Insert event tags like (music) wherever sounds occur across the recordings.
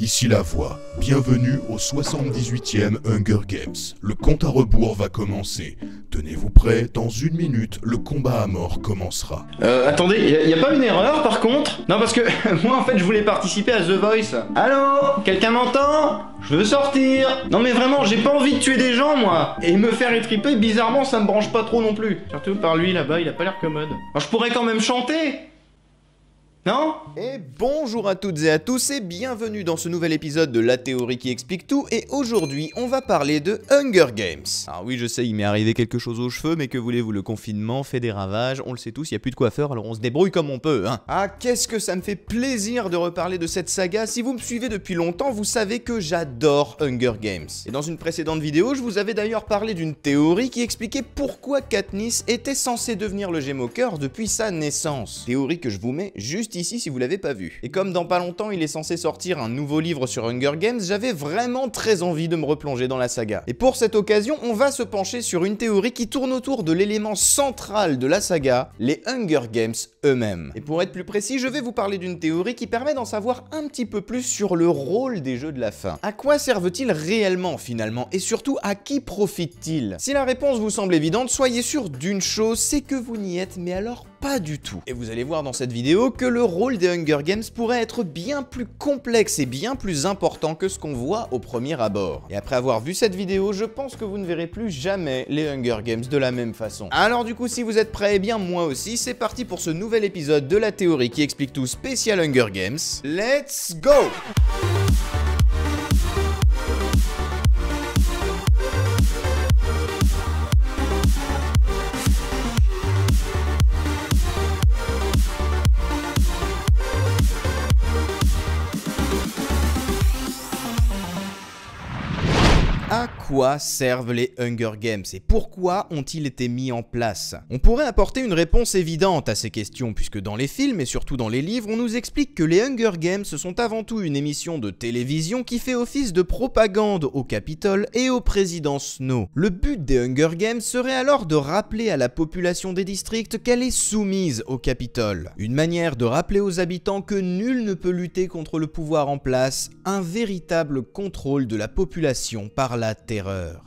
Ici la voix. Bienvenue au 78e Hunger Games. Le compte à rebours va commencer. Tenez-vous prêts, dans une minute, le combat à mort commencera. Euh, attendez, y'a a, pas une erreur par contre Non, parce que (laughs) moi en fait je voulais participer à The Voice. Allô Quelqu'un m'entend Je veux sortir Non mais vraiment, j'ai pas envie de tuer des gens moi Et me faire étriper, bizarrement ça me branche pas trop non plus. Surtout par lui là-bas, il a pas l'air commode. Alors, je pourrais quand même chanter et bonjour à toutes et à tous et bienvenue dans ce nouvel épisode de La théorie qui explique tout et aujourd'hui on va parler de Hunger Games. Ah oui je sais il m'est arrivé quelque chose aux cheveux mais que voulez-vous le confinement fait des ravages, on le sait tous, il n'y a plus de coiffeur alors on se débrouille comme on peut hein. Ah qu'est-ce que ça me fait plaisir de reparler de cette saga, si vous me suivez depuis longtemps vous savez que j'adore Hunger Games. Et dans une précédente vidéo je vous avais d'ailleurs parlé d'une théorie qui expliquait pourquoi Katniss était censée devenir le Gémoqueur depuis sa naissance. Théorie que je vous mets juste ici ici si vous l'avez pas vu. Et comme dans pas longtemps il est censé sortir un nouveau livre sur Hunger Games, j'avais vraiment très envie de me replonger dans la saga. Et pour cette occasion, on va se pencher sur une théorie qui tourne autour de l'élément central de la saga, les Hunger Games eux-mêmes. Et pour être plus précis, je vais vous parler d'une théorie qui permet d'en savoir un petit peu plus sur le rôle des jeux de la fin. À quoi servent-ils réellement finalement et surtout à qui profitent-ils Si la réponse vous semble évidente, soyez sûr d'une chose, c'est que vous n'y êtes mais alors pas du tout. Et vous allez voir dans cette vidéo que le rôle des Hunger Games pourrait être bien plus complexe et bien plus important que ce qu'on voit au premier abord. Et après avoir vu cette vidéo, je pense que vous ne verrez plus jamais les Hunger Games de la même façon. Alors du coup, si vous êtes prêts, et eh bien moi aussi, c'est parti pour ce nouvel épisode de la théorie qui explique tout spécial Hunger Games. Let's go servent les Hunger Games et pourquoi ont-ils été mis en place On pourrait apporter une réponse évidente à ces questions puisque dans les films et surtout dans les livres, on nous explique que les Hunger Games sont avant tout une émission de télévision qui fait office de propagande au Capitole et au président Snow. Le but des Hunger Games serait alors de rappeler à la population des districts qu'elle est soumise au Capitole. Une manière de rappeler aux habitants que nul ne peut lutter contre le pouvoir en place, un véritable contrôle de la population par la terre.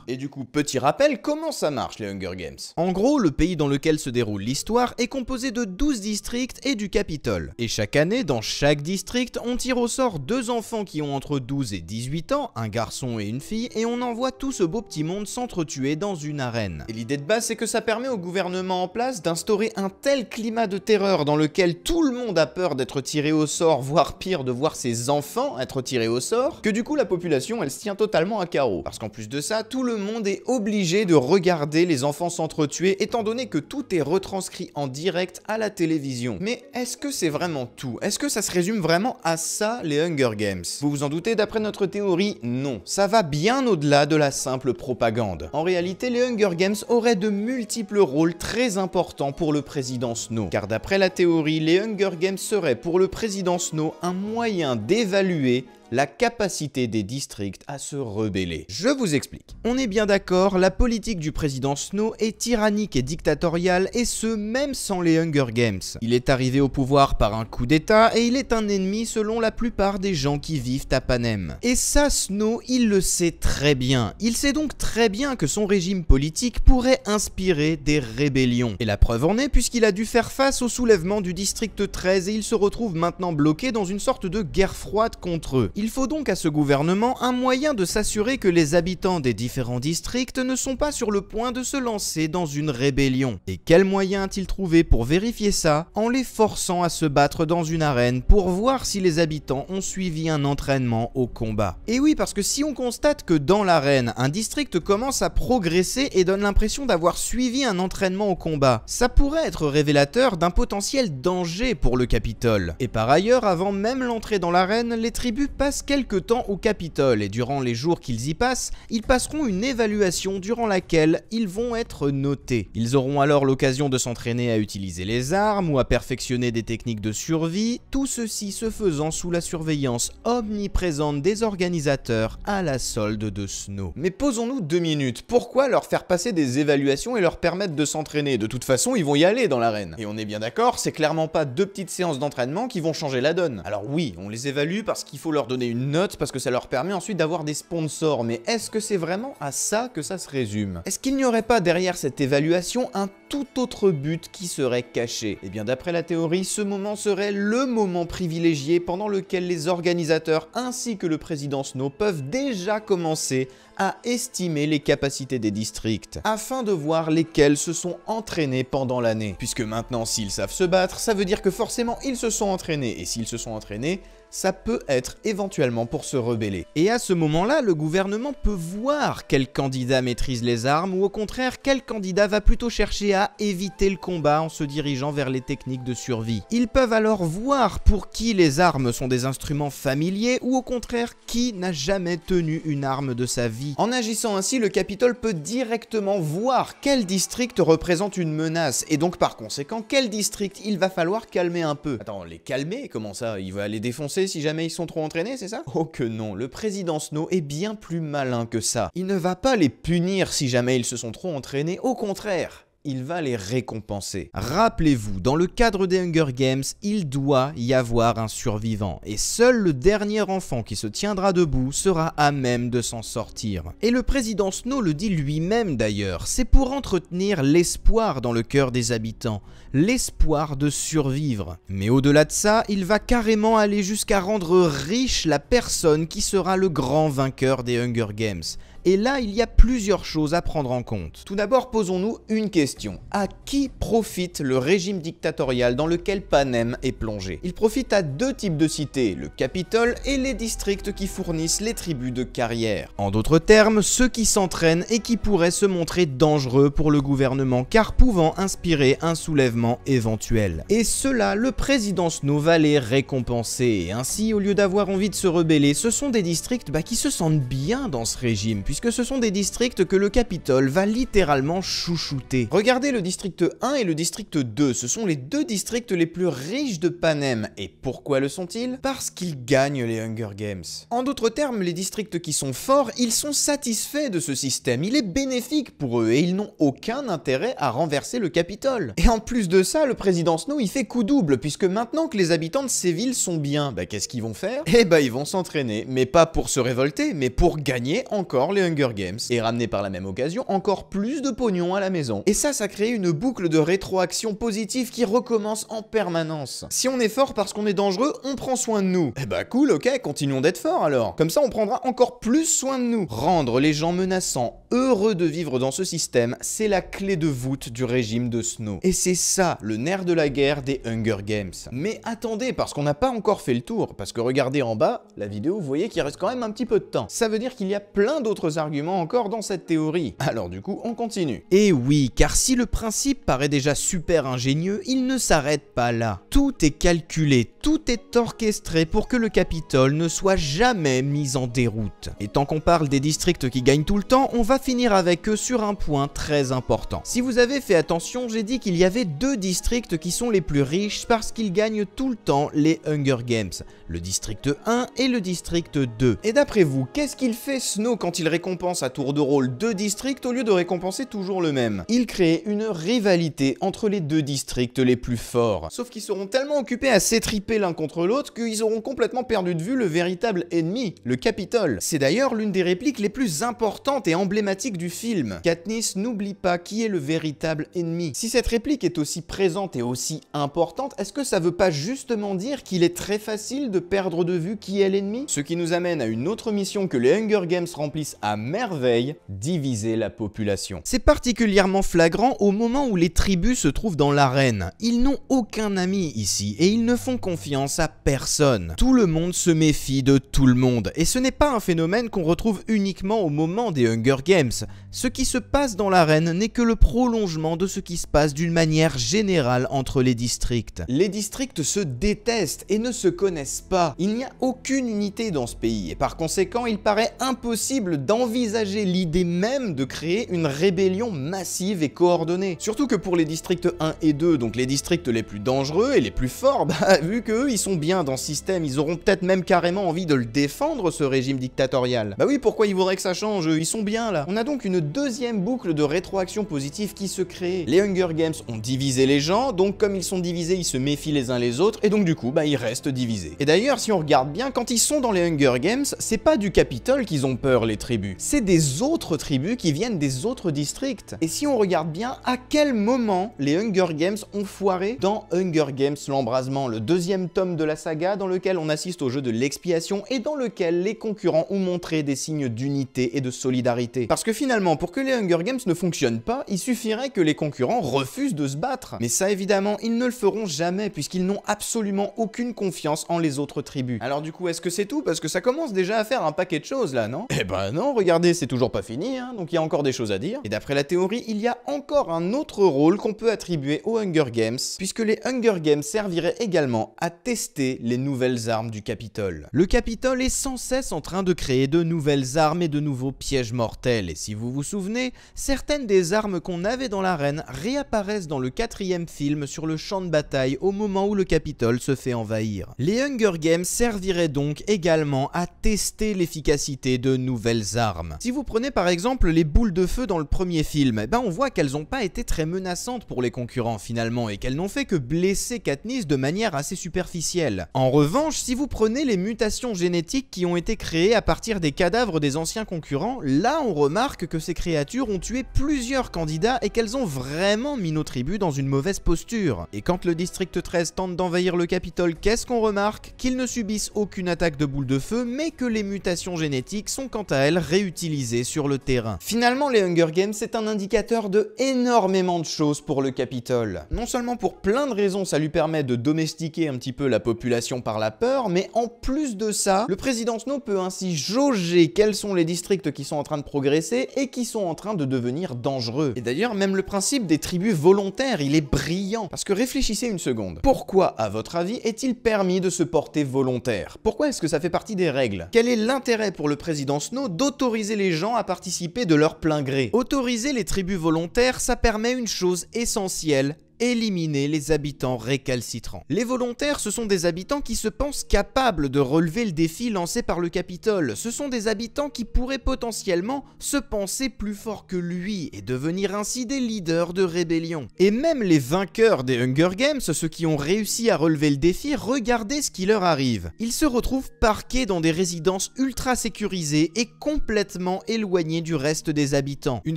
Et du coup, petit rappel, comment ça marche les Hunger Games En gros, le pays dans lequel se déroule l'histoire est composé de 12 districts et du Capitole. Et chaque année, dans chaque district, on tire au sort deux enfants qui ont entre 12 et 18 ans, un garçon et une fille, et on envoie tout ce beau petit monde s'entretuer dans une arène. Et l'idée de base, c'est que ça permet au gouvernement en place d'instaurer un tel climat de terreur dans lequel tout le monde a peur d'être tiré au sort, voire pire, de voir ses enfants être tirés au sort, que du coup la population elle se tient totalement à carreau. Parce qu'en plus de tout le monde est obligé de regarder les enfants s'entretuer étant donné que tout est retranscrit en direct à la télévision. Mais est-ce que c'est vraiment tout Est-ce que ça se résume vraiment à ça les Hunger Games Vous vous en doutez, d'après notre théorie, non. Ça va bien au-delà de la simple propagande. En réalité, les Hunger Games auraient de multiples rôles très importants pour le président Snow. Car d'après la théorie, les Hunger Games seraient pour le président Snow un moyen d'évaluer la capacité des districts à se rebeller. Je vous explique. On est bien d'accord, la politique du président Snow est tyrannique et dictatoriale, et ce même sans les Hunger Games. Il est arrivé au pouvoir par un coup d'état, et il est un ennemi selon la plupart des gens qui vivent à Panem. Et ça, Snow, il le sait très bien. Il sait donc très bien que son régime politique pourrait inspirer des rébellions. Et la preuve en est puisqu'il a dû faire face au soulèvement du district 13 et il se retrouve maintenant bloqué dans une sorte de guerre froide contre eux. Il faut donc à ce gouvernement un moyen de s'assurer que les habitants des différents districts ne sont pas sur le point de se lancer dans une rébellion. Et quel moyen a-t-il trouvé pour vérifier ça En les forçant à se battre dans une arène pour voir si les habitants ont suivi un entraînement au combat. Et oui, parce que si on constate que dans l'arène, un district commence à progresser et donne l'impression d'avoir suivi un entraînement au combat, ça pourrait être révélateur d'un potentiel danger pour le Capitole. Et par ailleurs, avant même l'entrée dans l'arène, les tribus passent Quelques temps au Capitole et durant les jours qu'ils y passent, ils passeront une évaluation durant laquelle ils vont être notés. Ils auront alors l'occasion de s'entraîner à utiliser les armes ou à perfectionner des techniques de survie, tout ceci se faisant sous la surveillance omniprésente des organisateurs à la solde de Snow. Mais posons-nous deux minutes, pourquoi leur faire passer des évaluations et leur permettre de s'entraîner De toute façon, ils vont y aller dans l'arène. Et on est bien d'accord, c'est clairement pas deux petites séances d'entraînement qui vont changer la donne. Alors oui, on les évalue parce qu'il faut leur donner une note parce que ça leur permet ensuite d'avoir des sponsors. Mais est-ce que c'est vraiment à ça que ça se résume Est-ce qu'il n'y aurait pas derrière cette évaluation un tout autre but qui serait caché Et eh bien d'après la théorie, ce moment serait le moment privilégié pendant lequel les organisateurs ainsi que le président Snow peuvent déjà commencer à estimer les capacités des districts, afin de voir lesquels se sont entraînés pendant l'année. Puisque maintenant, s'ils savent se battre, ça veut dire que forcément, ils se sont entraînés, et s'ils se sont entraînés, ça peut être éventuellement pour se rebeller. Et à ce moment-là, le gouvernement peut voir quel candidat maîtrise les armes ou au contraire quel candidat va plutôt chercher à éviter le combat en se dirigeant vers les techniques de survie. Ils peuvent alors voir pour qui les armes sont des instruments familiers ou au contraire qui n'a jamais tenu une arme de sa vie. En agissant ainsi, le Capitole peut directement voir quel district représente une menace et donc par conséquent quel district il va falloir calmer un peu. Attends, les calmer Comment ça Il va les défoncer si jamais ils sont trop entraînés, c'est ça Oh que non, le président Snow est bien plus malin que ça. Il ne va pas les punir si jamais ils se sont trop entraînés, au contraire il va les récompenser. Rappelez-vous, dans le cadre des Hunger Games, il doit y avoir un survivant, et seul le dernier enfant qui se tiendra debout sera à même de s'en sortir. Et le président Snow le dit lui-même d'ailleurs, c'est pour entretenir l'espoir dans le cœur des habitants, l'espoir de survivre. Mais au-delà de ça, il va carrément aller jusqu'à rendre riche la personne qui sera le grand vainqueur des Hunger Games. Et là, il y a plusieurs choses à prendre en compte. Tout d'abord, posons-nous une question. À qui profite le régime dictatorial dans lequel Panem est plongé Il profite à deux types de cités, le Capitole et les districts qui fournissent les tribus de carrière. En d'autres termes, ceux qui s'entraînent et qui pourraient se montrer dangereux pour le gouvernement car pouvant inspirer un soulèvement éventuel. Et cela, le président Snow va les récompenser, ainsi, au lieu d'avoir envie de se rebeller, ce sont des districts bah, qui se sentent bien dans ce régime, puisque ce sont des districts que le Capitole va littéralement chouchouter. Regardez le district 1 et le district 2, ce sont les deux districts les plus riches de Panem, et pourquoi le sont-ils Parce qu'ils gagnent les Hunger Games. En d'autres termes, les districts qui sont forts, ils sont satisfaits de ce système, il est bénéfique pour eux, et ils n'ont aucun intérêt à renverser le Capitole. Et en plus de de ça, le président Snow, il fait coup double, puisque maintenant que les habitants de ces villes sont bien, bah qu'est-ce qu'ils vont faire Eh bah ils vont s'entraîner, mais pas pour se révolter, mais pour gagner encore les Hunger Games, et ramener par la même occasion encore plus de pognon à la maison. Et ça, ça crée une boucle de rétroaction positive qui recommence en permanence. Si on est fort parce qu'on est dangereux, on prend soin de nous. Eh bah cool, ok, continuons d'être forts alors. Comme ça, on prendra encore plus soin de nous. Rendre les gens menaçants heureux de vivre dans ce système, c'est la clé de voûte du régime de Snow. Et c'est ça le nerf de la guerre des Hunger Games. Mais attendez, parce qu'on n'a pas encore fait le tour, parce que regardez en bas, la vidéo, vous voyez qu'il reste quand même un petit peu de temps. Ça veut dire qu'il y a plein d'autres arguments encore dans cette théorie. Alors du coup, on continue. Et eh oui, car si le principe paraît déjà super ingénieux, il ne s'arrête pas là. Tout est calculé, tout est orchestré pour que le Capitole ne soit jamais mis en déroute. Et tant qu'on parle des districts qui gagnent tout le temps, on va finir avec eux sur un point très important. Si vous avez fait attention, j'ai dit qu'il y avait deux districts qui sont les plus riches parce qu'ils gagnent tout le temps les Hunger Games, le district 1 et le district 2. Et d'après vous, qu'est-ce qu'il fait Snow quand il récompense à tour de rôle deux districts au lieu de récompenser toujours le même Il crée une rivalité entre les deux districts les plus forts. Sauf qu'ils seront tellement occupés à s'étriper l'un contre l'autre qu'ils auront complètement perdu de vue le véritable ennemi, le Capitole. C'est d'ailleurs l'une des répliques les plus importantes et emblématiques du film. Katniss n'oublie pas qui est le véritable ennemi. Si cette réplique est aussi présente et aussi importante, est-ce que ça veut pas justement dire qu'il est très facile de perdre de vue qui est l'ennemi Ce qui nous amène à une autre mission que les Hunger Games remplissent à merveille, diviser la population. C'est particulièrement flagrant au moment où les tribus se trouvent dans l'arène. Ils n'ont aucun ami ici et ils ne font confiance à personne. Tout le monde se méfie de tout le monde et ce n'est pas un phénomène qu'on retrouve uniquement au moment des Hunger Games. Ce qui se passe dans l'arène n'est que le prolongement de ce qui se passe d'une manière générale générale entre les districts. Les districts se détestent et ne se connaissent pas. Il n'y a aucune unité dans ce pays et par conséquent il paraît impossible d'envisager l'idée même de créer une rébellion massive et coordonnée. Surtout que pour les districts 1 et 2, donc les districts les plus dangereux et les plus forts, (laughs) bah, vu qu'eux ils sont bien dans ce système, ils auront peut-être même carrément envie de le défendre ce régime dictatorial. Bah oui, pourquoi ils voudraient que ça change Ils sont bien là. On a donc une deuxième boucle de rétroaction positive qui se crée. Les Hunger Games ont divisé les gens, donc comme ils sont divisés, ils se méfient les uns les autres, et donc du coup, bah, ils restent divisés. Et d'ailleurs, si on regarde bien, quand ils sont dans les Hunger Games, c'est pas du Capitole qu'ils ont peur, les tribus, c'est des autres tribus qui viennent des autres districts. Et si on regarde bien, à quel moment les Hunger Games ont foiré dans Hunger Games l'embrasement, le deuxième tome de la saga dans lequel on assiste au jeu de l'expiation et dans lequel les concurrents ont montré des signes d'unité et de solidarité. Parce que finalement, pour que les Hunger Games ne fonctionnent pas, il suffirait que les concurrents refusent de se battre mais ça évidemment, ils ne le feront jamais puisqu'ils n'ont absolument aucune confiance en les autres tribus. Alors du coup, est-ce que c'est tout Parce que ça commence déjà à faire un paquet de choses là, non Eh ben non, regardez, c'est toujours pas fini, hein. donc il y a encore des choses à dire. Et d'après la théorie, il y a encore un autre rôle qu'on peut attribuer aux Hunger Games, puisque les Hunger Games serviraient également à tester les nouvelles armes du Capitole. Le Capitole est sans cesse en train de créer de nouvelles armes et de nouveaux pièges mortels, et si vous vous souvenez, certaines des armes qu'on avait dans l'arène réapparaissent dans le 4 film sur le champ de bataille au moment où le Capitole se fait envahir. Les Hunger Games serviraient donc également à tester l'efficacité de nouvelles armes. Si vous prenez par exemple les boules de feu dans le premier film, eh ben on voit qu'elles n'ont pas été très menaçantes pour les concurrents finalement et qu'elles n'ont fait que blesser Katniss de manière assez superficielle. En revanche, si vous prenez les mutations génétiques qui ont été créées à partir des cadavres des anciens concurrents, là on remarque que ces créatures ont tué plusieurs candidats et qu'elles ont vraiment mis nos tribus dans une mauvaise posture. Et quand le district 13 tente d'envahir le Capitole, qu'est-ce qu'on remarque Qu'ils ne subissent aucune attaque de boule de feu, mais que les mutations génétiques sont quant à elles réutilisées sur le terrain. Finalement, les Hunger Games, c'est un indicateur de énormément de choses pour le Capitole. Non seulement pour plein de raisons, ça lui permet de domestiquer un petit peu la population par la peur, mais en plus de ça, le président Snow peut ainsi jauger quels sont les districts qui sont en train de progresser et qui sont en train de devenir dangereux. Et d'ailleurs, même le principe des tribus volontaires, il brillant. Parce que réfléchissez une seconde. Pourquoi, à votre avis, est-il permis de se porter volontaire Pourquoi est-ce que ça fait partie des règles Quel est l'intérêt pour le président Snow d'autoriser les gens à participer de leur plein gré Autoriser les tribus volontaires, ça permet une chose essentielle, éliminer les habitants récalcitrants. Les volontaires, ce sont des habitants qui se pensent capables de relever le défi lancé par le Capitole. Ce sont des habitants qui pourraient potentiellement se penser plus forts que lui et devenir ainsi des leaders de rébellion. Et même les vainqueurs des Hunger Games, ceux qui ont réussi à relever le défi, regardez ce qui leur arrive. Ils se retrouvent parqués dans des résidences ultra sécurisées et complètement éloignés du reste des habitants. Une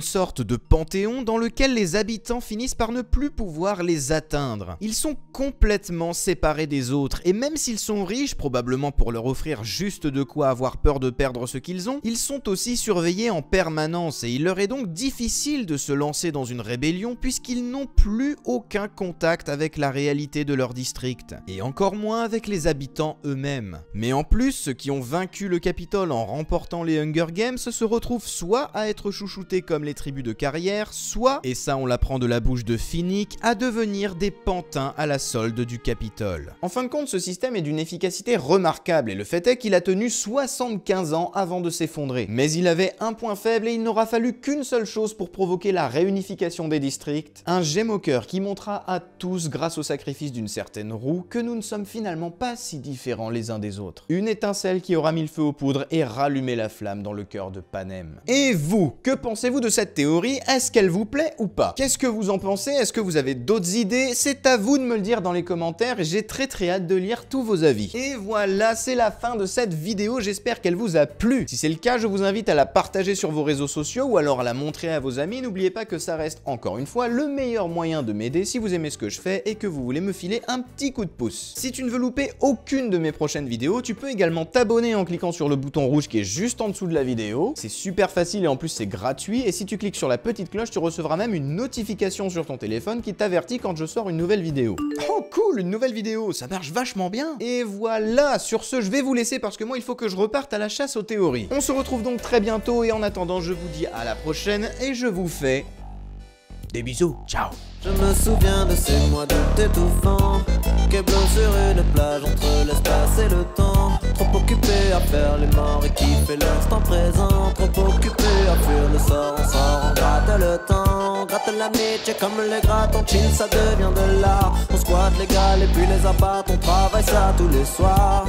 sorte de panthéon dans lequel les habitants finissent par ne plus pouvoir les atteindre. Ils sont complètement séparés des autres, et même s'ils sont riches, probablement pour leur offrir juste de quoi avoir peur de perdre ce qu'ils ont, ils sont aussi surveillés en permanence, et il leur est donc difficile de se lancer dans une rébellion puisqu'ils n'ont plus aucun contact avec la réalité de leur district, et encore moins avec les habitants eux-mêmes. Mais en plus, ceux qui ont vaincu le Capitole en remportant les Hunger Games se retrouvent soit à être chouchoutés comme les tribus de carrière, soit, et ça on l'apprend de la bouche de Finnick, à devenir des pantins à la solde du Capitole. En fin de compte, ce système est d'une efficacité remarquable et le fait est qu'il a tenu 75 ans avant de s'effondrer. Mais il avait un point faible et il n'aura fallu qu'une seule chose pour provoquer la réunification des districts, un au cœur qui montra à tous, grâce au sacrifice d'une certaine roue, que nous ne sommes finalement pas si différents les uns des autres. Une étincelle qui aura mis le feu aux poudres et rallumé la flamme dans le cœur de Panem. Et vous, que pensez-vous de cette théorie Est-ce qu'elle vous plaît ou pas Qu'est-ce que vous en pensez Est-ce que vous avez d'autres idées, c'est à vous de me le dire dans les commentaires j'ai très très hâte de lire tous vos avis. Et voilà, c'est la fin de cette vidéo, j'espère qu'elle vous a plu. Si c'est le cas, je vous invite à la partager sur vos réseaux sociaux ou alors à la montrer à vos amis. N'oubliez pas que ça reste encore une fois le meilleur moyen de m'aider si vous aimez ce que je fais et que vous voulez me filer un petit coup de pouce. Si tu ne veux louper aucune de mes prochaines vidéos, tu peux également t'abonner en cliquant sur le bouton rouge qui est juste en dessous de la vidéo. C'est super facile et en plus c'est gratuit et si tu cliques sur la petite cloche, tu recevras même une notification sur ton téléphone qui t'avertit quand je sors une nouvelle vidéo. Oh cool, une nouvelle vidéo, ça marche vachement bien Et voilà, sur ce, je vais vous laisser parce que moi, il faut que je reparte à la chasse aux théories. On se retrouve donc très bientôt et en attendant, je vous dis à la prochaine et je vous fais... Des bisous, ciao je me souviens de ces mois d'août qu'est bleu sur une plage entre l'espace et le temps Trop occupé à faire les morts et kiffer l'instant présent Trop occupé à fuir le sort, on sort, on gratte le temps on Gratte l'amitié comme les grattes, on chill, ça devient de l'art On squatte les gars et puis les abattent, on travaille ça tous les soirs